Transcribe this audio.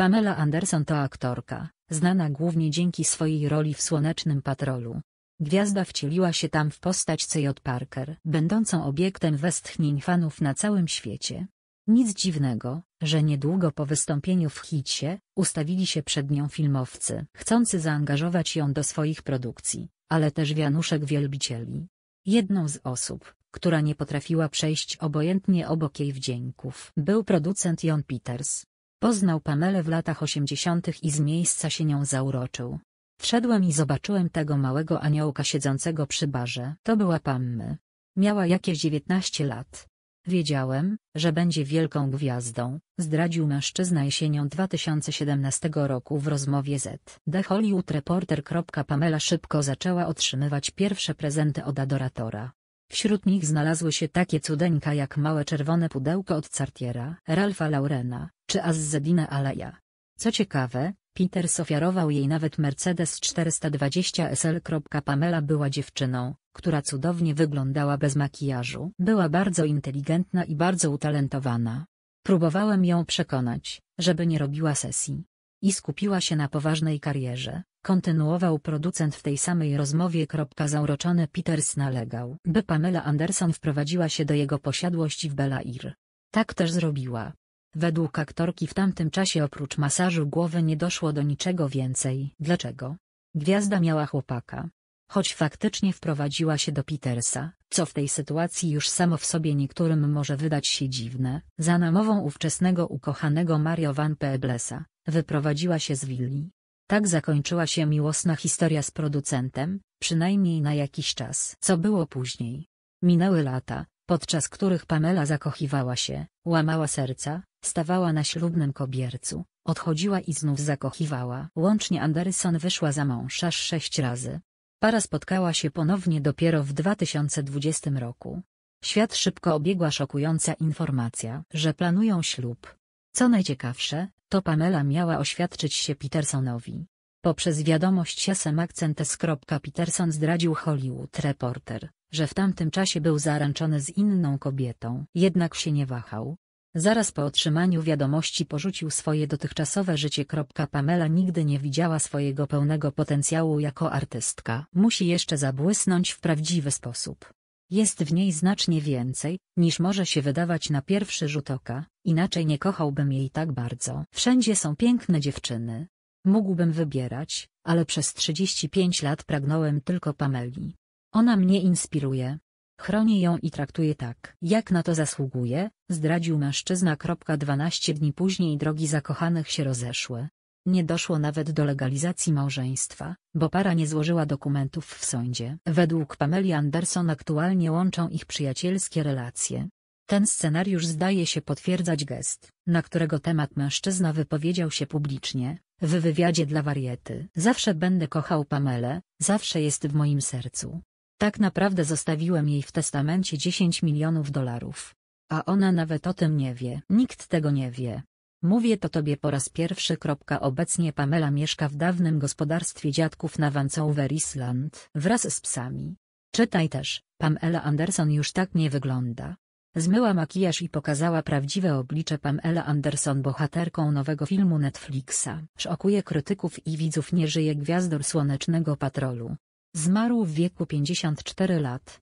Pamela Anderson to aktorka, znana głównie dzięki swojej roli w Słonecznym Patrolu. Gwiazda wcieliła się tam w postać C.J. Parker, będącą obiektem westchnień fanów na całym świecie. Nic dziwnego, że niedługo po wystąpieniu w hicie, ustawili się przed nią filmowcy, chcący zaangażować ją do swoich produkcji, ale też wianuszek wielbicieli. Jedną z osób, która nie potrafiła przejść obojętnie obok jej wdzięków, był producent Jon Peters, Poznał Pamelę w latach osiemdziesiątych i z miejsca się nią zauroczył. Wszedłem i zobaczyłem tego małego aniołka siedzącego przy barze. To była Pammy. Miała jakieś dziewiętnaście lat. Wiedziałem, że będzie wielką gwiazdą, zdradził mężczyzna jesienią 2017 roku w rozmowie z The Hollywood Reporter. Pamela szybko zaczęła otrzymywać pierwsze prezenty od adoratora. Wśród nich znalazły się takie cudeńka jak małe czerwone pudełko od Cartiera, Ralfa Laurena, czy Azzedina Aleja. Co ciekawe, Peters ofiarował jej nawet Mercedes 420 SL. Pamela była dziewczyną, która cudownie wyglądała bez makijażu. Była bardzo inteligentna i bardzo utalentowana. Próbowałem ją przekonać, żeby nie robiła sesji. I skupiła się na poważnej karierze. Kontynuował producent w tej samej rozmowie. Zauroczony Peters nalegał, by Pamela Anderson wprowadziła się do jego posiadłości w Belair. Tak też zrobiła. Według aktorki w tamtym czasie oprócz masażu głowy nie doszło do niczego więcej. Dlaczego? Gwiazda miała chłopaka. Choć faktycznie wprowadziła się do Petersa, co w tej sytuacji już samo w sobie niektórym może wydać się dziwne, za namową ówczesnego ukochanego Mario Van Peeblesa, wyprowadziła się z willi. Tak zakończyła się miłosna historia z producentem, przynajmniej na jakiś czas. Co było później? Minęły lata, podczas których Pamela zakochiwała się, łamała serca, stawała na ślubnym kobiercu, odchodziła i znów zakochiwała. Łącznie Anderson wyszła za mąż aż sześć razy. Para spotkała się ponownie dopiero w 2020 roku. Świat szybko obiegła szokująca informacja, że planują ślub. Co najciekawsze, to Pamela miała oświadczyć się Petersonowi. Poprzez wiadomość SMS Accentes. Peterson zdradził Hollywood Reporter, że w tamtym czasie był zaręczony z inną kobietą, jednak się nie wahał. Zaraz po otrzymaniu wiadomości porzucił swoje dotychczasowe życie. Pamela nigdy nie widziała swojego pełnego potencjału jako artystka. Musi jeszcze zabłysnąć w prawdziwy sposób. Jest w niej znacznie więcej, niż może się wydawać na pierwszy rzut oka, inaczej nie kochałbym jej tak bardzo. Wszędzie są piękne dziewczyny. Mógłbym wybierać, ale przez 35 lat pragnąłem tylko Pameli. Ona mnie inspiruje. Chronię ją i traktuję tak, jak na to zasługuje, zdradził mężczyzna. 12 dni później drogi zakochanych się rozeszły. Nie doszło nawet do legalizacji małżeństwa, bo para nie złożyła dokumentów w sądzie. Według Pameli Anderson aktualnie łączą ich przyjacielskie relacje. Ten scenariusz zdaje się potwierdzać gest, na którego temat mężczyzna wypowiedział się publicznie, w wywiadzie dla Variety. Zawsze będę kochał Pamelę, zawsze jest w moim sercu. Tak naprawdę zostawiłem jej w testamencie 10 milionów dolarów. A ona nawet o tym nie wie. Nikt tego nie wie. Mówię to tobie po raz pierwszy. Obecnie Pamela mieszka w dawnym gospodarstwie dziadków na Vancouver Island wraz z psami. Czytaj też, Pamela Anderson już tak nie wygląda. Zmyła makijaż i pokazała prawdziwe oblicze Pamela Anderson bohaterką nowego filmu Netflixa. Szokuje krytyków i widzów nie żyje gwiazdor Słonecznego Patrolu. Zmarł w wieku 54 lat.